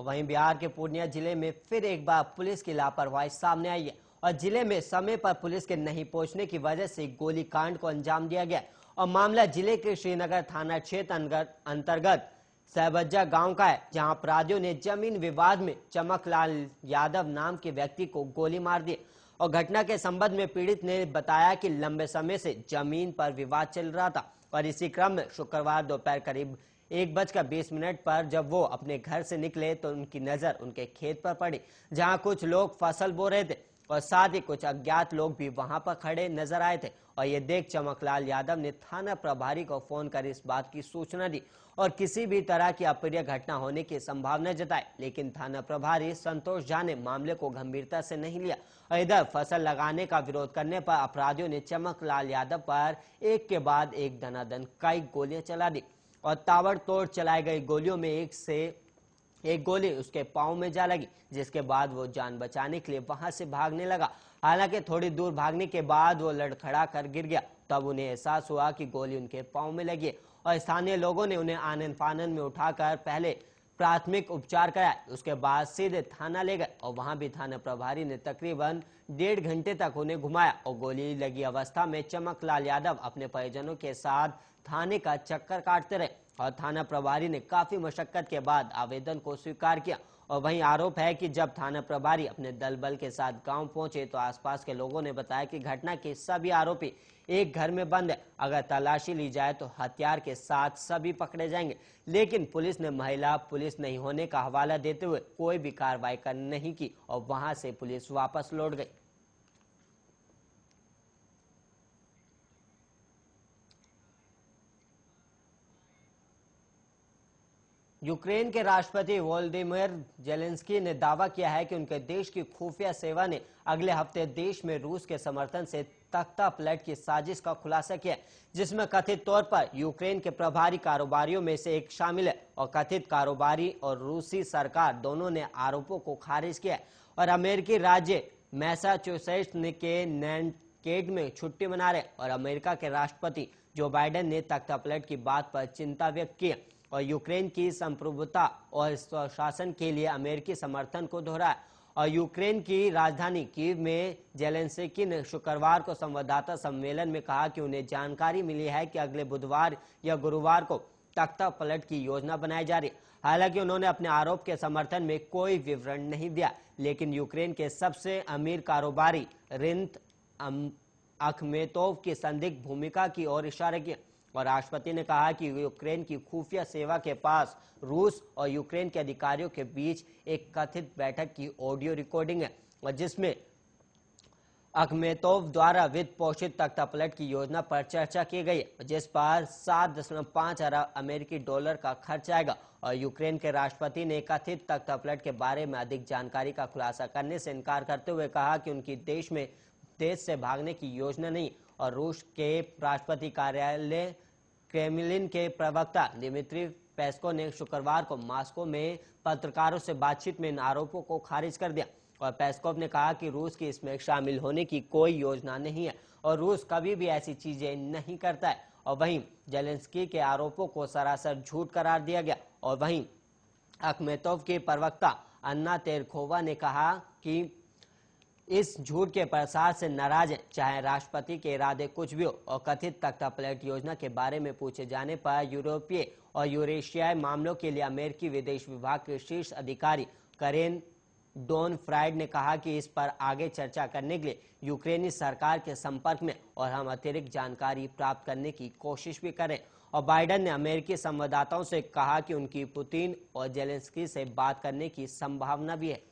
और वहीं बिहार के पूर्णिया जिले में फिर एक बार पुलिस की लापरवाही सामने आई है और जिले में समय पर पुलिस के नहीं पहुंचने की वजह से गोलीकांड को अंजाम दिया गया और मामला जिले के श्रीनगर थाना क्षेत्र अंतर्गत सहबज्जा गांव का है जहां अपराधियों ने जमीन विवाद में चमकलाल यादव नाम के व्यक्ति को गोली मार दी और घटना के संबंध में पीड़ित ने बताया कि लंबे समय से जमीन पर विवाद चल रहा था और इसी क्रम में शुक्रवार दोपहर करीब एक बजकर बीस मिनट पर जब वो अपने घर से निकले तो उनकी नजर उनके खेत पर पड़ी जहां कुछ लोग फसल बो रहे थे और साथ ही कुछ अज्ञात लोग भी वहां पर खड़े नजर आए थे और ये देख चमकलाल यादव ने थाना प्रभारी को फोन कर इस बात की सूचना दी और किसी भी तरह की अप्रिय घटना होने की संभावना जताई लेकिन थाना प्रभारी संतोष झा ने मामले को गंभीरता से नहीं लिया और इधर फसल लगाने का विरोध करने पर अपराधियों ने चमकलाल यादव पर एक के बाद एक धनाधन कई गोलियां चला दी और ताबड़तोड़ चलाई गई गोलियों में एक से एक गोली उसके पाँव में जा लगी जिसके बाद वो जान बचाने के लिए वहां से भागने लगा हालांकि थोड़ी दूर भागने के बाद वो लड़खड़ा कर गिर गया तब उन्हें एहसास हुआ कि गोली उनके पाँव में लगी और स्थानीय लोगों ने उन्हें आनंद फानंद में उठाकर पहले प्राथमिक उपचार कराया उसके बाद सीधे थाना ले गए और वहां भी थाना प्रभारी ने तकरीबन डेढ़ घंटे तक उन्हें घुमाया और गोली लगी अवस्था में चमकलाल यादव अपने परिजनों के साथ थाने का चक्कर काटते रहे और थाना प्रभारी ने काफी मशक्कत के बाद आवेदन को स्वीकार किया और वहीं आरोप है कि जब थाना प्रभारी अपने दल बल के साथ गांव पहुंचे तो आसपास के लोगों ने बताया कि घटना के सभी आरोपी एक घर में बंद है अगर तलाशी ली जाए तो हथियार के साथ सभी पकड़े जाएंगे लेकिन पुलिस ने महिला पुलिस नहीं होने का हवाला देते हुए कोई भी कार्रवाई कर नहीं की और वहां से पुलिस वापस लौट गई यूक्रेन के राष्ट्रपति वोल्दिमिर जेलेंस्की ने दावा किया है कि उनके देश की खुफिया सेवा ने अगले हफ्ते देश में रूस के समर्थन से तख्ता प्लेट की साजिश का खुलासा किया जिसमें कथित तौर पर यूक्रेन के प्रभारी कारोबारियों में से एक शामिल है और कथित कारोबारी और रूसी सरकार दोनों ने आरोपों को खारिज किया और अमेरिकी राज्य मैसाचुसेट्स के नैनकेड में छुट्टी मना रहे और अमेरिका के राष्ट्रपति जो बाइडेन ने तख्ता प्लेट की बात पर चिंता व्यक्त की है और यूक्रेन की संप्रभुता और शासन के लिए अमेरिकी समर्थन को दोहराया और यूक्रेन की राजधानी कीव में जेलेंसेकी ने शुक्रवार को संवाददाता सम्मेलन में कहा कि उन्हें जानकारी मिली है कि अगले बुधवार या गुरुवार को तख्ता पलट की योजना बनाई जा रही हालांकि उन्होंने अपने आरोप के समर्थन में कोई विवरण नहीं दिया लेकिन यूक्रेन के सबसे अमीर कारोबारी रिंत अखमेतोव की संदिग्ध भूमिका की ओर इशारा किया और राष्ट्रपति ने कहा कि यूक्रेन की खुफिया सेवा के पास रूस और यूक्रेन के अधिकारियों के बीच एक कथित बैठक की ऑडियो रिकॉर्डिंग है और जिसमें अखमेतोव द्वारा वित्त पोषित तख्तापलट की योजना पर चर्चा की गई जिस पर सात दशमलव पांच अरब अमेरिकी डॉलर का खर्च आएगा और यूक्रेन के राष्ट्रपति ने कथित तख्तापलट के बारे में अधिक जानकारी का खुलासा करने से इनकार करते हुए कहा कि उनकी देश में देश से भागने की योजना नहीं और रूस के राष्ट्रपति कार्यालय क्रेमलिन के प्रवक्ता दिमित्री पेस्को ने शुक्रवार को मास्को में पत्रकारों से बातचीत में इन आरोपों को खारिज कर दिया और पेस्कोव ने कहा कि रूस की इसमें शामिल होने की कोई योजना नहीं है और रूस कभी भी ऐसी चीजें नहीं करता है और वहीं जेलेंस्की के आरोपों को सरासर झूठ करार दिया गया और वहीं अखमेतोव के प्रवक्ता अन्ना तेरखोवा ने कहा कि इस झूठ के प्रसार से नाराज हैं चाहे राष्ट्रपति के इरादे कुछ भी हो और कथित तख्ता प्लेट योजना के बारे में पूछे जाने पर यूरोपीय और यूरेशियाई मामलों के लिए अमेरिकी विदेश विभाग के शीर्ष अधिकारी करेन डोन फ्राइड ने कहा कि इस पर आगे चर्चा करने के लिए यूक्रेनी सरकार के संपर्क में और हम अतिरिक्त जानकारी प्राप्त करने की कोशिश भी करें और बाइडन ने अमेरिकी संवाददाताओं से कहा कि उनकी पुतिन और जेलेंस्की से बात करने की संभावना भी है